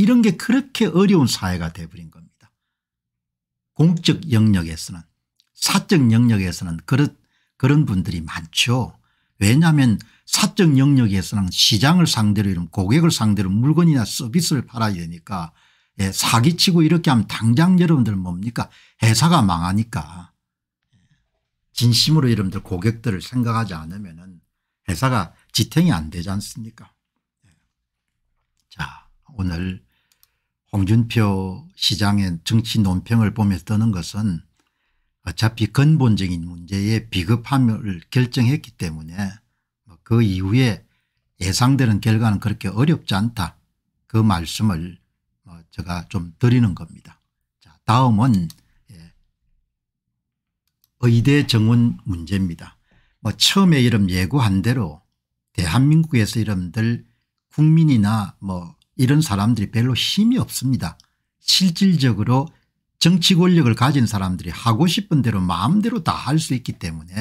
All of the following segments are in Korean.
이런 게 그렇게 어려운 사회가 돼버린 겁니다. 공적 영역에서는 사적 영역에서는 그런 그런 분들이 많죠. 왜냐하면 사적 영역에서는 시장을 상대로 이런 고객을 상대로 물건이나 서비스를 팔아야 되니까 예, 사기치고 이렇게 하면 당장 여러분들 뭡니까 회사가 망하니까 진심으로 여러분들 고객들을 생각하지 않으면 회사가 지탱이 안 되지 않습니까 예. 자 오늘 홍준표 시장의 정치 논평을 보며 뜨는 것은 어차피 근본적인 문제에 비급함을 결정했기 때문에 뭐 그 이후에 예상되는 결과는 그렇게 어렵지 않다 그 말씀을 뭐 제가 좀 드리는 겁니다. 자, 다음은 예, 의대 정원 문제입니다. 뭐 처음에 이름 예고한 대로 대한민국에서 이름들 국민이나 뭐 이런 사람들이 별로 힘이 없습니다. 실질적으로 정치 권력을 가진 사람들이 하고 싶은 대로 마음대로 다 할 수 있기 때문에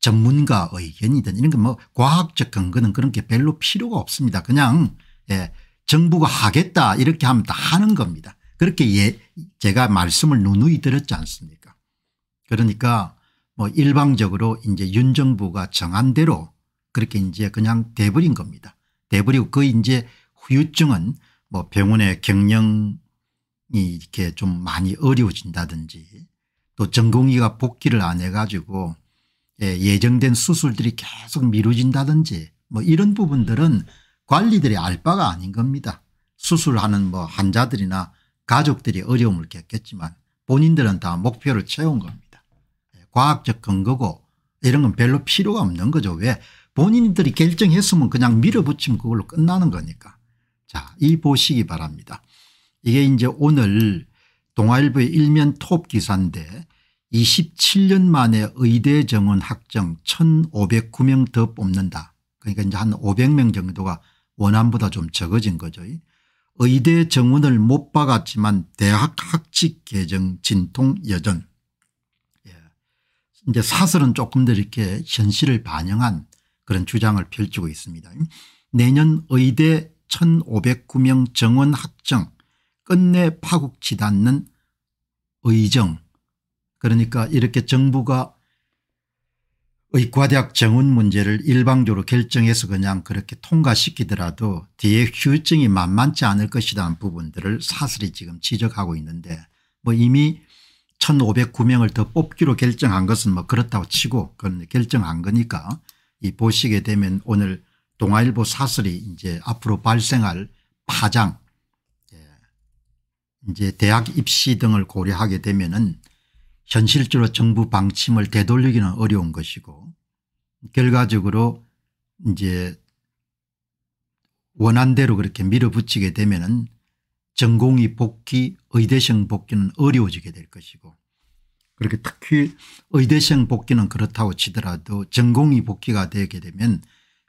전문가 의견이든 이런 거 뭐 과학적 근거는 그런 게 별로 필요가 없습니다. 그냥 예, 정부가 하겠다 이렇게 하면 다 하는 겁니다. 그렇게 예, 제가 말씀을 누누이 들었지 않습니까 그러니까 뭐 일방적으로 이제 윤 정부가 정한 대로 그렇게 이제 그냥 돼버린 겁니다. 돼버리고 그 이제 후유증은 뭐 병원의 경영이 이렇게 좀 많이 어려워진다든지 또 전공의가 복귀를 안 해가지고 예, 예정된 수술들이 계속 미뤄진다든지 뭐 이런 부분들은 관리들이 알 바가 아닌 겁니다. 수술하는 뭐 환자들이나 가족들이 어려움을 겪겠지만 본인들은 다 목표를 채운 겁니다. 예, 과학적 근거고 이런 건 별로 필요가 없는 거죠. 왜 본인들이 결정했으면 그냥 밀어붙이면 그걸로 끝나는 거니까. 자, 이 보시기 바랍니다. 이게 이제 오늘 동아일보의 일면 톱 기사인데 27년 만에 의대 정원 확정 1,509명 더 뽑는다. 그러니까 이제 한 500명 정도가 원안보다 좀 적어진 거죠. 의대 정원을 못 박았지만 대학 학칙 개정 진통 여전. 예. 이제 사설은 조금 더 이렇게 현실을 반영한 그런 주장을 펼치고 있습니다. 내년 의대 1,509명 정원 확정 끝내 파국치지 않는 의정 그러니까 이렇게 정부가 의과대학 정원 문제를 일방적으로 결정해서 그냥 그렇게 통과시키더라도 뒤에 후유증이 만만치 않을 것이라는 부분들을 사슬이 지금 지적하고 있는데 뭐 이미 1509명을 더 뽑기로 결정한 것은 뭐 그렇다고 치고 그건 결정한 거니까 이 보시게 되면 오늘 동아일보 사설이 이제 앞으로 발생할 파장 예, 이제 대학 입시 등을 고려하게 되면은 현실적으로 정부 방침을 되돌리기는 어려운 것이고 결과적으로 이제 원한대로 그렇게 밀어붙이게 되면은 전공이 복귀 의대생 복귀는 어려워지게 될 것이고 그렇게 특히 의대생 복귀는 그렇다고 치더라도 전공이 복귀가 되게 되면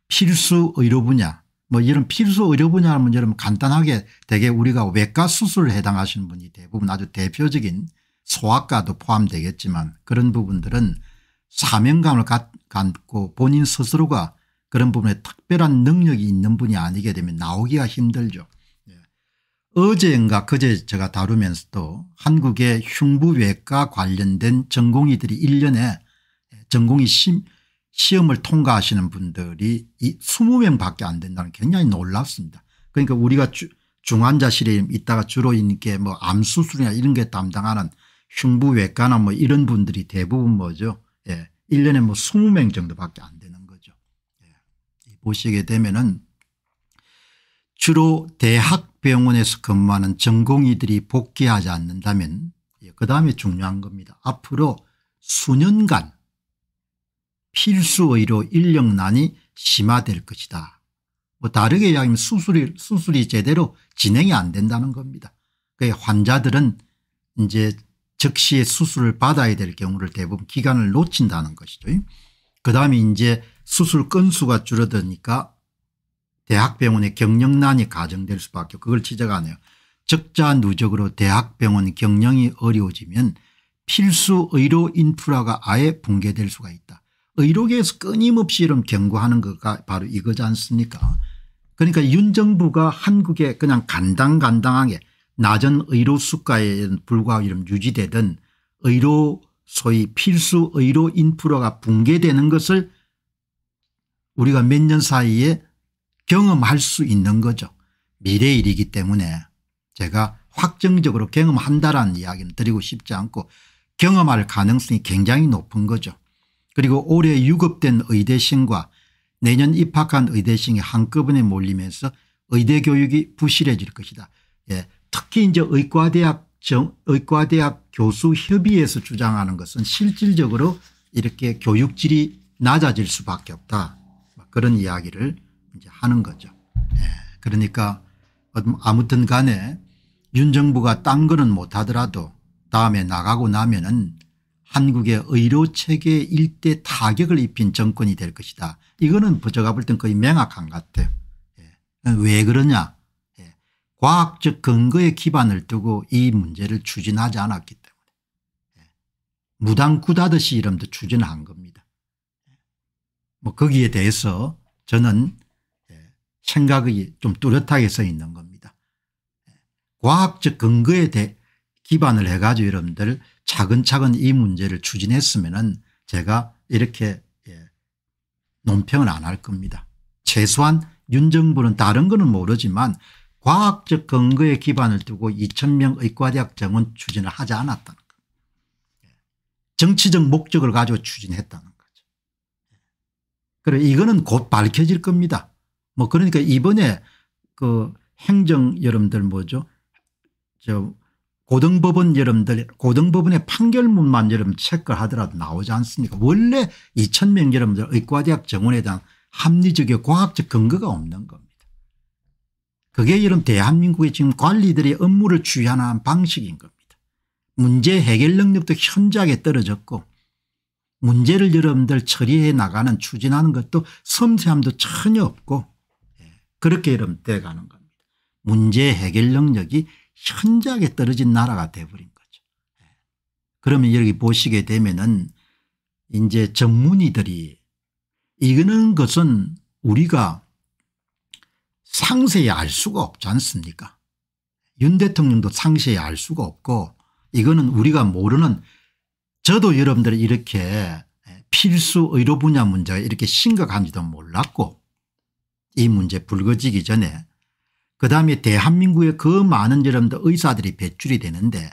필수 의료 분야 뭐 이런 필수 의료 분야하면 여러분 간단하게 대개 우리가 외과 수술을 해당하시는 분이 대부분 아주 대표적인 소아과도 포함되겠지만 그런 부분들은 사명감을 갖고 본인 스스로가 그런 부분에 특별한 능력이 있는 분이 아니게 되면 나오기가 힘들죠. 예. 어제인가 그제 제가 다루면서도 한국의 흉부외과 관련된 전공의들이 1년에 예, 전공이 시험을 통과하시는 분들이 이 20명 밖에 안 된다는 굉장히 놀랍습니다. 그러니까 우리가 주, 중환자실에 있다가 주로 이렇게 뭐 암수술이나 이런 게 담당하는 흉부외과나 뭐 이런 분들이 대부분 뭐죠. 예. 1년에 뭐 20명 정도밖에 안 되는 거죠. 예. 보시게 되면은 주로 대학병원에서 근무하는 전공의들이 복귀하지 않는다면 예. 그다음에 중요한 겁니다. 앞으로 수년간 필수의료 인력난이 심화될 것이다. 뭐 다르게 이야기하면 수술이, 수술이 제대로 진행이 안 된다는 겁니다. 그 환자들은 이제 즉시 수술을 받아야 될 경우를 대부분 기간을 놓친다는 것이죠. 그 다음에 이제 수술 건수가 줄어드니까 대학병원의 경영난이 가정될 수밖에 그걸 지적하네요. 적자 누적으로 대학병원 경영이 어려워지면 필수 의료 인프라가 아예 붕괴될 수가 있다. 의료계에서 끊임없이 이런 경고하는 거가 바로 이거지 않습니까 그러니까 윤 정부가 한국에 그냥 간당간당하게 낮은 의료 수가에 불과 이런 유지되던 의료 소위 필수 의료 인프라가 붕괴되는 것을 우리가 몇 년 사이에 경험할 수 있는 거죠. 미래일이기 때문에 제가 확정적으로 경험한다라는 이야기는 드리고 싶지 않고 경험할 가능성이 굉장히 높은 거죠. 그리고 올해 유급된 의대생과 내년 입학한 의대생이 한꺼번에 몰리면서 의대 교육이 부실해질 것이다. 예. 특히 이제 의과대학 정, 의과대학 교수 협의에서 주장하는 것은 실질적으로 이렇게 교육질이 낮아질 수밖에 없다. 그런 이야기를 이제 하는 거죠. 예. 그러니까 아무튼 간에 윤 정부가 딴 거는 못하더라도 다음에 나가고 나면은 한국의 의료체계 에 일대 타격을 입힌 정권이 될 것이다. 이거는 제가 볼땐 거의 명확한 것 같아요. 예. 왜 그러냐 예. 과학적 근거에 기반을 두고 이 문제를 추진하지 않았기 때문에 예. 무당꾸다듯이 이름도 추진한 겁니다. 뭐 거기에 대해서 저는 생각이 좀 뚜렷하게 서 있는 겁니다. 과학적 근거에 대 기반을 해가지고 여러분들 차근차근 이 문제를 추진했으면 제가 이렇게 예, 논평을안 할 겁니다. 최소한 윤 정부는 다른 거는 모르지만 과학적 근거에 기반을 두고 2000명 의과대학 정원 추진을 하지 않았다는 거 정치적 목적을 가지고 추진했다는 거죠. 그리고 이거는 곧 밝혀질 겁니다. 뭐 그러니까 이번에 그 행정 여러분들 뭐죠 저 고등법원 여러분들 고등법원의 판결문만 여러분 체크하더라도 나오지 않습니까 원래 2000명 여러분들 의과대학 정원에 대한 합리적이 과학적 근거가 없는 겁니다. 그게 여러분 대한민국의 지금 관리들의 업무를 주의하는 방식인 겁니다. 문제 해결 능력도 현저하게 떨어졌고 문제를 여러분들 처리해 나가는 추진하는 것도 섬세함도 전혀 없고 예, 그렇게 여러분 돼가는 겁니다. 문제 해결 능력이 현저하게 떨어진 나라가 돼버린 거죠. 예. 그러면 여기 보시게 되면은 이제 전문의들이 이거는 것은 우리가 상세히 알 수가 없지 않습니까 윤 대통령도 상세히 알 수가 없고 이거는 우리가 모르는 저도 여러분들이 렇게 필수 의료 분야 문제가 이렇게 심각한지도 몰랐고 이 문제 불거지기 전에 그다음에 대한민국의 그 많은 여러분들 의사들이 배출이 되는데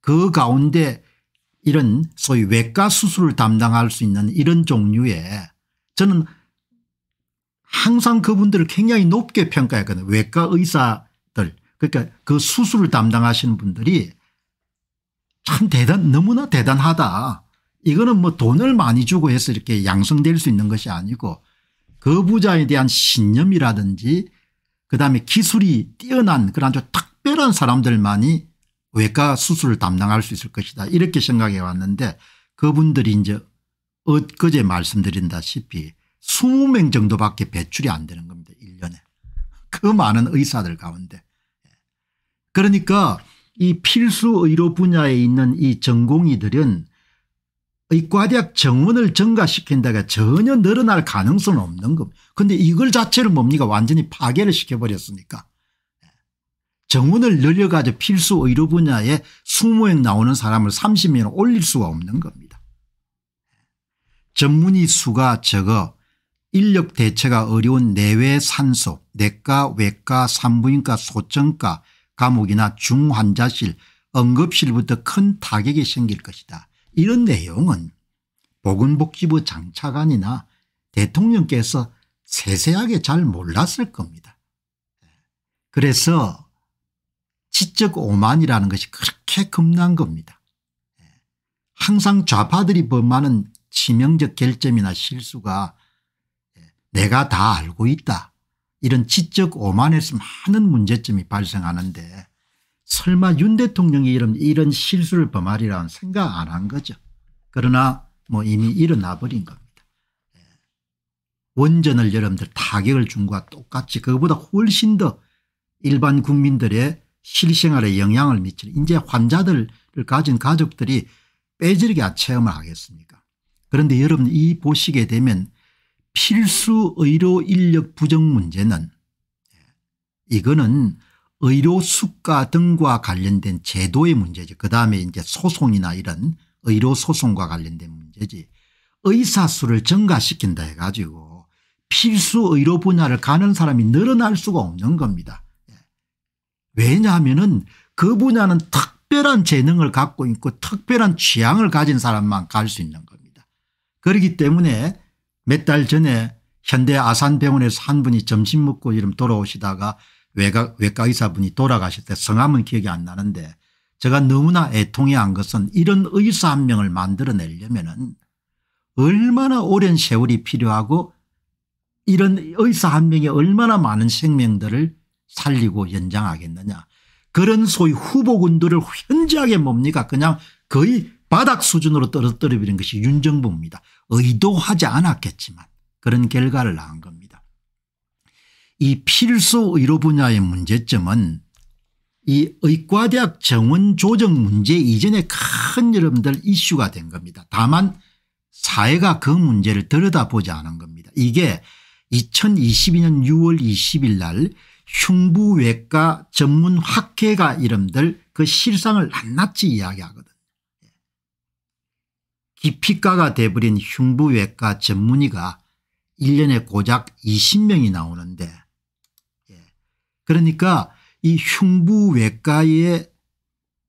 그 가운데 이런 소위 외과 수술을 담당할 수 있는 이런 종류의 저는 항상 그분들을 굉장히 높게 평가했거든요. 외과 의사들 그러니까 그 수술을 담당하시는 분들이 참 대단 너무나 대단하다. 이거는 뭐 돈을 많이 주고 해서 이렇게 양성될 수 있는 것이 아니고 그 부자에 대한 신념이라든지 그다음에 기술이 뛰어난 그런 아주 특별한 사람들만이 외과 수술을 담당할 수 있을 것이다 이렇게 생각해 왔는데 그분들이 이제 엊그제 말씀드린다시피 20명 정도밖에 배출이 안 되는 겁니다 1년에 그 많은 의사들 가운데 그러니까 이 필수 의료 분야에 있는 이 전공의들은 의과대학 정원을 증가시킨다가 전혀 늘어날 가능성은 없는 겁니다. 그런데 이걸 자체를 뭡니까 완전히 파괴를 시켜버렸으니까. 정원을 늘려가지고 필수 의료 분야에 20명 나오는 사람을 30명 올릴 수가 없는 겁니다. 전문의 수가 적어 인력 대체가 어려운 내외 산소, 내과, 외과, 산부인과, 소정과, 감옥이나 중환자실, 응급실부터 큰 타격이 생길 것이다. 이런 내용은 보건복지부 장차관이나 대통령께서 세세하게 잘 몰랐을 겁니다. 그래서 지적 오만이라는 것이 그렇게 겁난 겁니다. 항상 좌파들이 범하는 치명적 결점이나 실수가 내가 다 알고 있다. 이런 지적 오만에서 많은 문제점이 발생하는데 설마 윤 대통령이 이런, 이런 실수를 범하리라는 생각 안 한 거죠. 그러나 뭐 이미 일어나 버린 겁니다. 예. 원전을 여러분들 타격을 준 것과 똑같이 그것보다 훨씬 더 일반 국민들의 실생활에 영향을 미치 이제 환자들을 가진 가족들이 빼질기야 체험을 하겠습니까 그런데 여러분 이 보시게 되면 필수 의료 인력 부족 문제는 예, 이거는 의료 수가 등과 관련된 제도의 문제지 그다음에 이제 소송이나 이런 의료 소송과 관련된 문제지 의사 수를 증가시킨다 해가지고 필수 의료 분야를 가는 사람이 늘어날 수가 없는 겁니다. 예. 왜냐하면 은그 분야는 특별한 재능을 갖고 있고 특별한 취향을 가진 사람만 갈 수 있는 겁니다. 그렇기 때문에 몇 달 전에 현대 아산병원에서 한 분이 점심 먹고 이름 돌아오시다가 외과, 외과 의사분이 돌아가실 때 성함은 기억이 안 나는데 제가 너무나 애통해 한 것은 이런 의사 한 명을 만들어내려면 얼마나 오랜 세월이 필요하고 이런 의사 한 명이 얼마나 많은 생명들을 살리고 연장하겠느냐. 그런 소위 후보군들을 현저하게 뭡니까 그냥 거의 바닥 수준으로 떨어뜨리는 려 것이 윤정부입니다. 의도하지 않았겠지만 그런 결과를 낳은 겁니다. 이 필수 의료 분야의 문제점은 이 의과대학 정원 조정 문제 이전에 큰 여러분들 이슈가 된 겁니다. 다만 사회가 그 문제를 들여다보지 않은 겁니다. 이게 2022년 6월 20일 날 흉부외과 전문학회가 이름들 그 실상을 낱낱이 이야기하거든요. 기피과가 돼버린 흉부외과 전문의가 1년에 고작 20명이 나오는데 그러니까 이 흉부외과의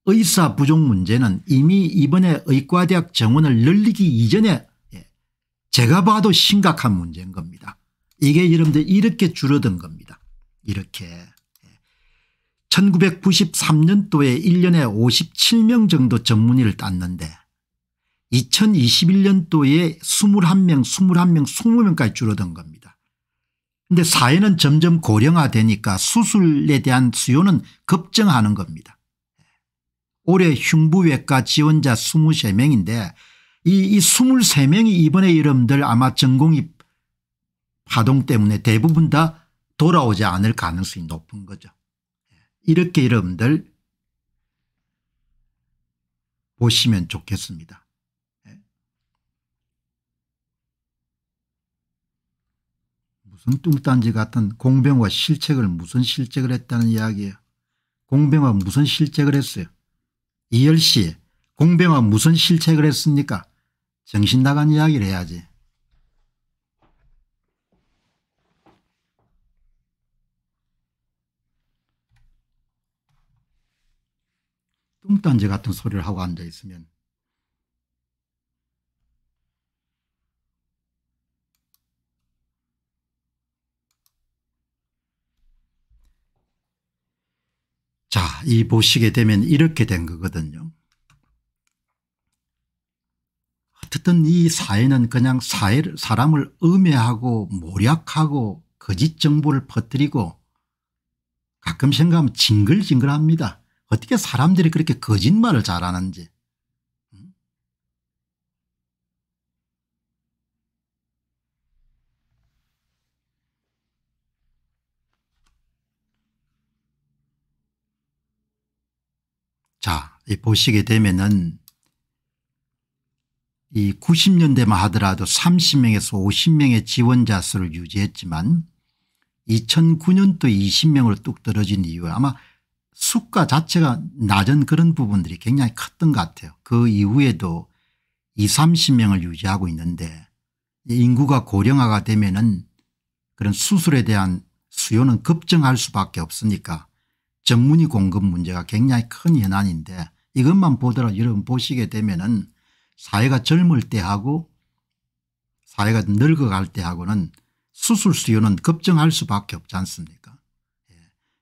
의사 부족 문제는 이미 이번에 의과대학 정원을 늘리기 이전에 예, 제가 봐도 심각한 문제인 겁니다. 이게 여러분들 이렇게 줄어든 겁니다. 이렇게 1993년도에 1년에 57명 정도 전문의를 땄는데 2021년도에 21명 21명 20명까지 줄어든 겁니다. 근데 사회는 점점 고령화되니까 수술에 대한 수요는 급증하는 겁니다. 올해 흉부외과 지원자 23명인데 이, 이 23명이 이번에 이름들 아마 전공입 파동 때문에 대부분 다 돌아오지 않을 가능성이 높은 거죠. 이렇게 여러분들 보시면 좋겠습니다. 무슨 뚱딴지 같은 공병과 실책을 무슨 실책을 했다는 이야기예요. 공병과 무슨 실책을 했어요. 이열 씨 공병과 무슨 실책을 했습니까? 정신 나간 이야기를 해야지. 뚱딴지 같은 소리를 하고 앉아있으면 자, 이 보시게 되면 이렇게 된 거거든요. 어쨌든 이 사회는 그냥 사회 사람을 음해하고 모략하고 거짓 정보를 퍼뜨리고 가끔 생각하면 징글징글합니다. 어떻게 사람들이 그렇게 거짓말을 잘하는지 보시게 되면은 이 90년대만 하더라도 30명에서 50명의 지원자 수를 유지했지만 2009년도 20명으로 뚝 떨어진 이유가 아마 수가 자체가 낮은 그런 부분들이 굉장히 컸던 것 같아요. 그 이후에도 20, 30명을 유지하고 있는데 인구가 고령화가 되면은 그런 수술에 대한 수요는 급증할 수밖에 없으니까 전문의 공급 문제가 굉장히 큰 현안인데 이것만 보더라도 여러분 보시게 되면 은 사회가 젊을 때하고 사회가 늙어갈 때하고는 수술 수요는 급증할 수밖에 없지 않습니까 예.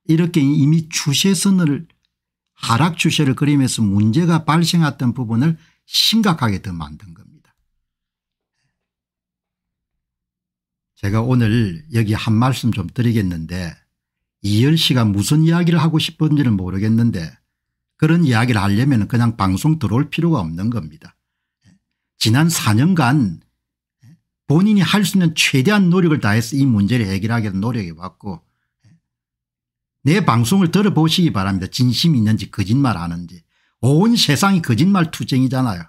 이렇게 이미 추세선을 하락 추세를 그리면서 문제가 발생했던 부분을 심각하게 더 만든 겁니다. 제가 오늘 여기 한 말씀 좀 드리겠는데 이열 씨가 무슨 이야기를 하고 싶은지는 모르겠는데 그런 이야기를 하려면 그냥 방송 들어올 필요가 없는 겁니다. 지난 4년간 본인이 할 수 있는 최대한 노력을 다해서 이 문제를 해결하기 위한 노력해 왔고 내 방송을 들어보시기 바랍니다. 진심이 있는지 거짓말하는지 온 세상이 거짓말 투쟁이잖아요.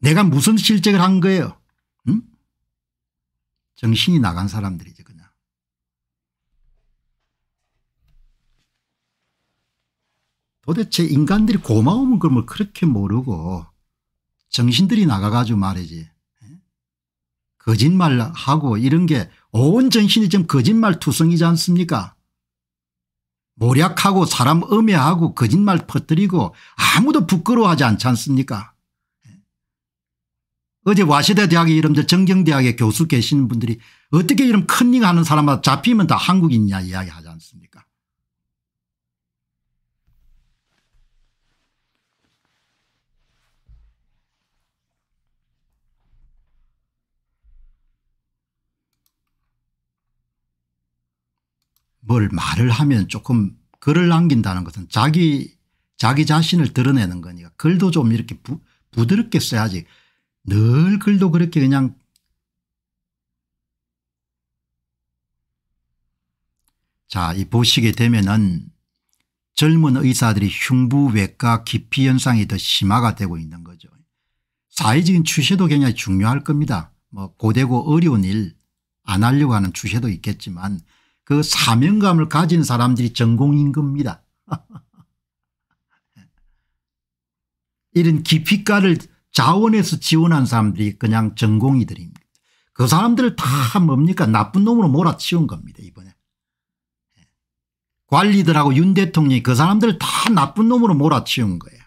내가 무슨 실책을 한 거예요. 응? 정신이 나간 사람들이죠. 도대체 인간들이 고마움은 그걸 그렇게 모르고 정신들이 나가가지고 말이지. 예? 거짓말하고 이런 게 온 정신이 좀 거짓말 투성이지 않습니까 모략하고 사람 음해하고 거짓말 퍼뜨리고 아무도 부끄러워하지 않지 않습니까 예? 어제 와시대 대학의 이름 정경대학의 교수 계시는 분들이 어떻게 이런 컨닝하는 사람마다 잡히면 다 한국인이냐 이야기하지 않습니까 뭘 말을 하면 조금 글을 남긴다는 것은 자기 자기 자신을 드러내는 거니까 글도 좀 이렇게 부, 부드럽게 써야지 늘 글도 그렇게 그냥 자, 이 보시게 되면은 젊은 의사들이 흉부 외과 기피 현상이 더 심화가 되고 있는 거죠. 사회적인 추세도 굉장히 중요할 겁니다. 뭐 고되고 어려운 일 안 하려고 하는 추세도 있겠지만 그 사명감을 가진 사람들이 전공인 겁니다. 이런 기피가를 자원에서 지원한 사람들이 그냥 전공이들입니다. 그 사람들을 다 뭡니까 나쁜 놈으로 몰아치운 겁니다 이번에. 관리들하고 윤 대통령이 그 사람들을 다 나쁜 놈으로 몰아치운 거예요.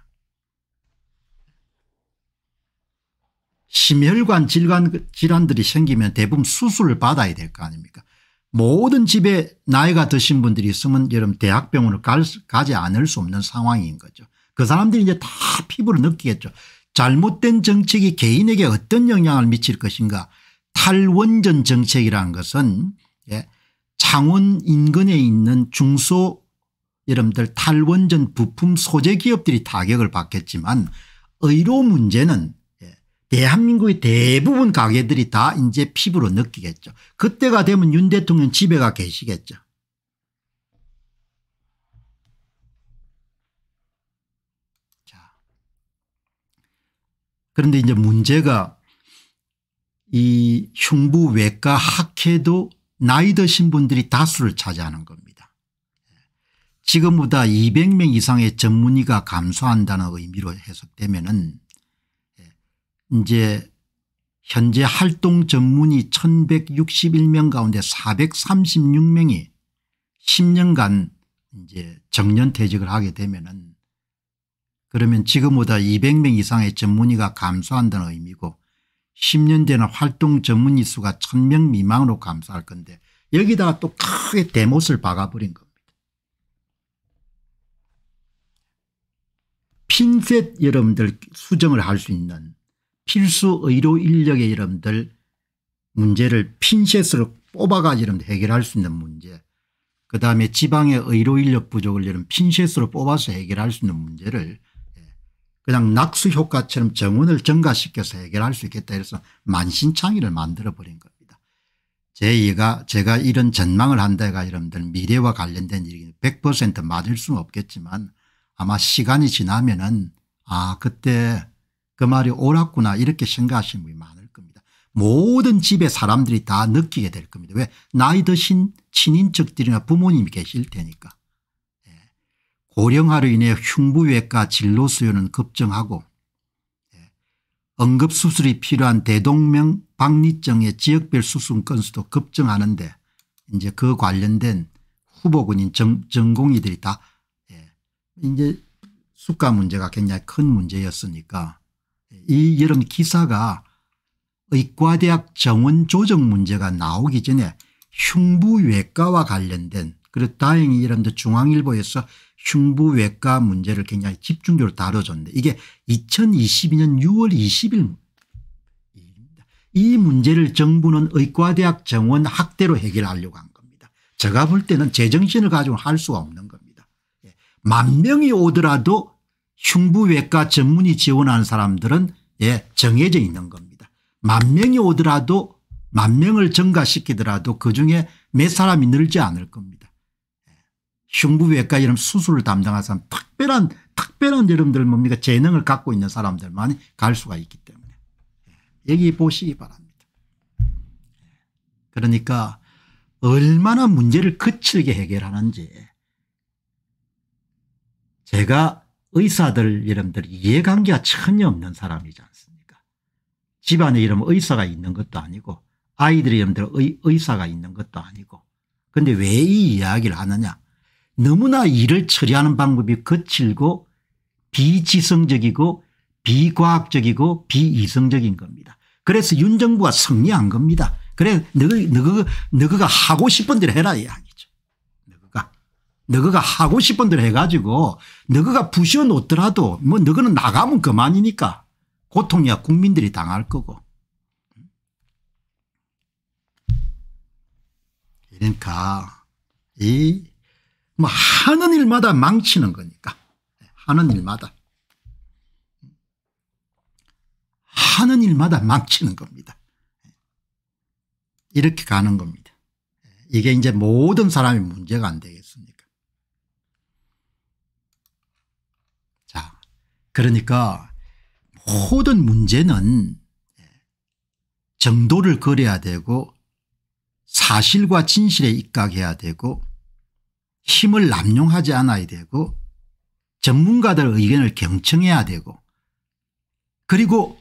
심혈관 질환, 질환들이 생기면 대부분 수술을 받아야 될 거 아닙니까 모든 집에 나이가 드신 분들이 있으면 여러분 대학병원을 가지 않을 수 없는 상황인 거죠. 그 사람들이 이제 다 피부를 느끼겠죠. 잘못된 정책이 개인에게 어떤 영향을 미칠 것인가 탈원전 정책이라는 것은 예, 창원 인근에 있는 중소 여러분들 탈원전 부품 소재 기업들이 타격을 받겠지만 의료 문제는 대한민국의 대부분 가게들이 다 이제 피부로 느끼겠죠. 그때가 되면 윤 대통령 집에 가 계시겠죠. 자. 그런데 이제 문제가 이 흉부 외과 학회도 나이 드신 분들이 다수를 차지하는 겁니다. 지금보다 200명 이상의 전문의가 감소한다는 의미로 해석되면은 이제 현재 활동 전문의 1161명 가운데 436명이 10년간 이제 정년퇴직을 하게 되면은 그러면 지금보다 200명 이상의 전문의가 감소한다는 의미고 10년 되는 활동 전문의 수가 1000명 미만으로 감소할 건데 여기다가 또 크게 대못을 박아버린 겁니다. 핀셋 여러분들 수정을 할 수 있는 필수 의료 인력의 여러분들 문제를 핀셋으로 뽑아가지고 이름 해결할 수 있는 문제 그다음에 지방의 의료 인력 부족을 이런 핀셋으로 뽑아서 해결할 수 있는 문제를 예, 그냥 낙수 효과처럼 정원을 증가시켜서 해결할 수 있겠다 해서 만신창이를 만들어버린 겁니다. 제2가 제가 이런 전망을 한다가 해 여러분들 미래와 관련된 일이 100% 맞을 수는 없겠지만 아마 시간이 지나면은 아 그때 그 말이 옳았구나 이렇게 생각하시는 분이 많을 겁니다. 모든 집에 사람들이 다 느끼게 될 겁니다. 왜 나이 드신 친인척들이나 부모님이 계실 테니까. 예. 고령화로 인해 흉부외과 진료 수요는 급증하고 예. 응급수술이 필요한 대동명 박리증의 지역별 수술 건수도 급증하는데 이제 그 관련된 후보군인 전, 전공의들이 다 예. 이제 수가 문제가 굉장히 큰 문제였으니까 이 여름 기사가 의과대학 정원 조정 문제가 나오기 전에 흉부외과와 관련된 그리고 다행히 여러분들 중앙일보에서 흉부외과 문제를 굉장히 집중적으로 다뤄줬는데 이게 2022년 6월 20일 이 문제를 정부는 의과대학 정원 학대로 해결하려고 한 겁니다. 제가 볼 때는 제정신을 가지고 할 수가 없는 겁니다. 예, 만 명이 오더라도 흉부외과 전문의 지원하는 사람들은 예, 정해져 있는 겁니다. 만 명이 오더라도 만 명을 증가시키더라도 그중에 몇 사람이 늘지 않을 겁니다. 흉부외과 이런 수술을 담당한 사람 특별한 특별한 여러분들 뭡니까 재능을 갖고 있는 사람들만이 갈 수가 있기 때문에 예, 여기 보시기 바랍니다. 그러니까 얼마나 문제를 거칠게 해결하는지 제가 의사들 여러분들 이해관계가 전혀 없는 사람이지 않습니까 집안에 이름 의사가 있는 것도 아니고 아이들이 여들 의, 사가 있는 것도 아니고 그런데 왜 이 이야기를 하느냐 너무나 일을 처리하는 방법이 거칠고 비지성적이고 비과학적이고 비이성적인 겁니다. 그래서 윤 정부가 승리한 겁니다. 그래 너가 너 너가 하고 싶은 대로 해라 이야기. 너가 희 하고 싶은 대로 해가지고 너가 희 부셔 놓더라도 뭐 너는 나가면 그만이니까 고통이야 국민들이 당할 거고. 그러니까 이 뭐 하는 일마다 망치는 거니까 하는 일마다 하는 일마다 망치는 겁니다. 이렇게 가는 겁니다. 이게 이제 모든 사람이 문제가 안 돼요. 그러니까 모든 문제는 정도를 그려야 되고 사실과 진실에 입각해야 되고 힘을 남용하지 않아야 되고 전문가들 의견을 경청해야 되고 그리고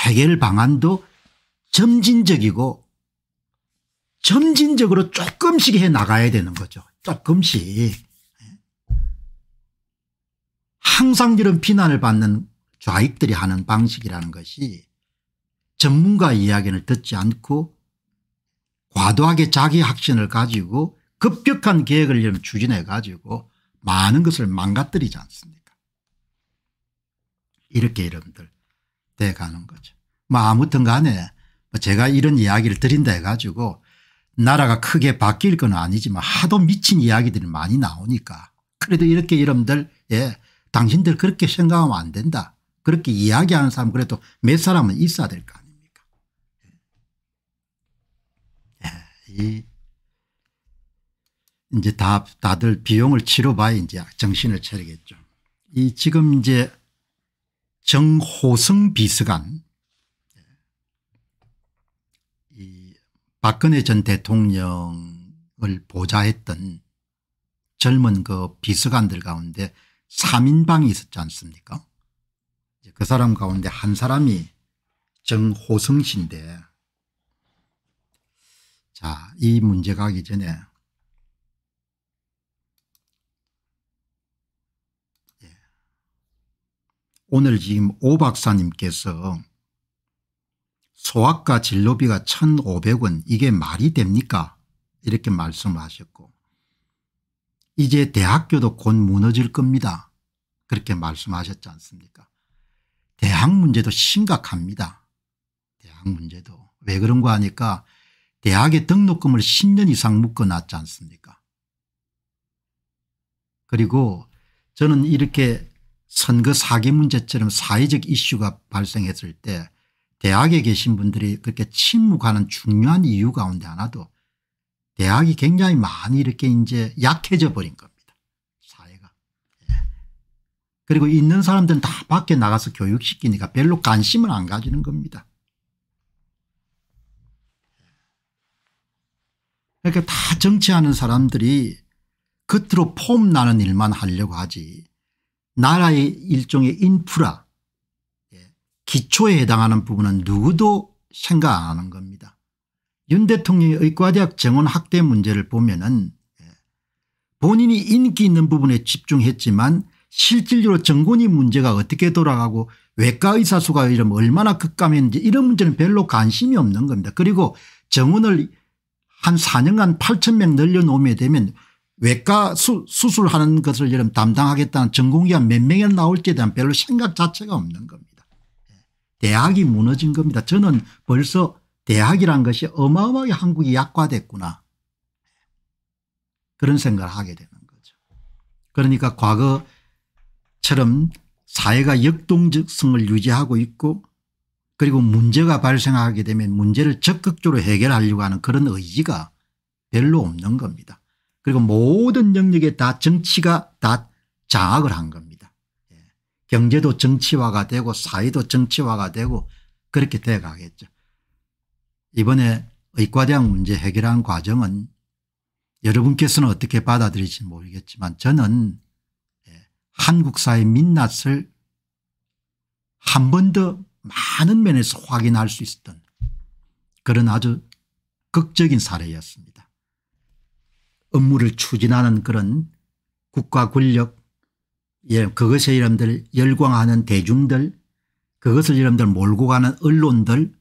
해결 방안도 점진적이고 점진적으로 조금씩 해 나가야 되는 거죠. 조금씩. 항상 이런 비난을 받는 좌익들이 하는 방식이라는 것이 전문가 이야기를 듣지 않고 과도하게 자기 확신을 가지고 급격한 계획을 추진해 가지고 많은 것을 망가뜨리지 않습니까 이렇게 여러분들 돼가는 거죠. 뭐 아무튼 간에 뭐 제가 이런 이야기를 드린다 해가지고 나라가 크게 바뀔 건 아니지만 하도 미친 이야기들이 많이 나오니까 그래도 이렇게 여러분들 예 당신들 그렇게 생각하면 안 된다. 그렇게 이야기하는 사람 그래도 몇 사람은 있어야 될 거 아닙니까 예. 예, 이 이제 다 다들 비용을 치러봐야 이제 정신을 차리겠죠. 이 지금 이제 정호승 비서관 이 박근혜 전 대통령을 보좌했던 젊은 그 비서관들 가운데 3인방이 있었지 않습니까 그 사람 가운데 한 사람이 정호성 씨인데 자, 이 문제 가기 전에 예. 오늘 지금 오 박사님께서 소아과 진료비가 1,500원 이게 말이 됩니까 이렇게 말씀 하셨고 이제 대학교도 곧 무너질 겁니다. 그렇게 말씀하셨지 않습니까 대학 문제도 심각합니다. 대학 문제도 왜그런거 하니까 대학의 등록금을 10년 이상 묶어놨지 않습니까 그리고 저는 이렇게 선거 사기 문제처럼 사회적 이슈가 발생했을 때 대학에 계신 분들이 그렇게 침묵하는 중요한 이유 가운데 하나도 대학이 굉장히 많이 이렇게 이제 약해져 버린 겁니다. 사회가. 예. 그리고 있는 사람들은 다 밖에 나가서 교육시키니까 별로 관심을 안 가지는 겁니다. 그러니까 다 정치하는 사람들이 겉으로 폼 나는 일만 하려고 하지 나라의 일종의 인프라 예, 기초에 해당하는 부분은 누구도 생각 안 하는 겁니다. 윤 대통령의 의과대학 정원 확대 문제를 보면 은 예, 본인이 인기 있는 부분에 집중했지만 실질적으로 정권이 문제가 어떻게 돌아가고 외과 의사 수가 이름 얼마나 급감했는지 이런 문제는 별로 관심이 없는 겁니다. 그리고 정원을 한 4년간 8천 명 늘려놓으면 되면 외과 수, 수술하는 것을 이름 담당하겠다는 전공기관 몇 명이 나올지에 대한 별로 생각 자체가 없는 겁니다. 예, 대학이 무너진 겁니다. 저는 벌써 대학이란 것이 어마어마하게 한국이 약화됐구나. 그런 생각을 하게 되는 거죠. 그러니까 과거처럼 사회가 역동성을 적 유지하고 있고 그리고 문제가 발생하게 되면 문제를 적극적으로 해결하려고 하는 그런 의지가 별로 없는 겁니다. 그리고 모든 영역에 다 정치가 다 장악을 한 겁니다. 예. 경제도 정치화가 되고 사회도 정치화가 되고 그렇게 돼 가겠죠. 이번에 의과대학 문제 해결한 과정은 여러분께서는 어떻게 받아들일지 모르겠지만 저는 예, 한국 사의 민낯을 한 번 더 많은 면에서 확인할 수 있었던 그런 아주 극적인 사례였습니다. 업무를 추진하는 그런 국가 권력 예, 그것에 이름들 열광하는 대중들 그것을 이름들 몰고 가는 언론들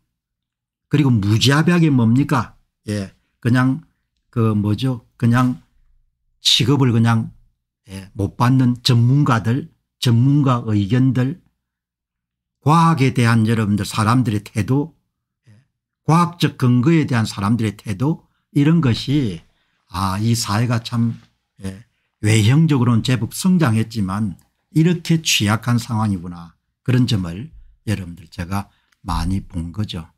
그리고 무자비하게 뭡니까? 예. 그냥 그 뭐죠? 그냥 직업을 그냥 예. 못 받는 전문가들, 전문가 의견들, 과학에 대한 여러분들 사람들의 태도, 예, 과학적 근거에 대한 사람들의 태도 이런 것이 아, 이 사회가 참 예. 외형적으로는 제법 성장했지만 이렇게 취약한 상황이구나 그런 점을 여러분들 제가 많이 본 거죠.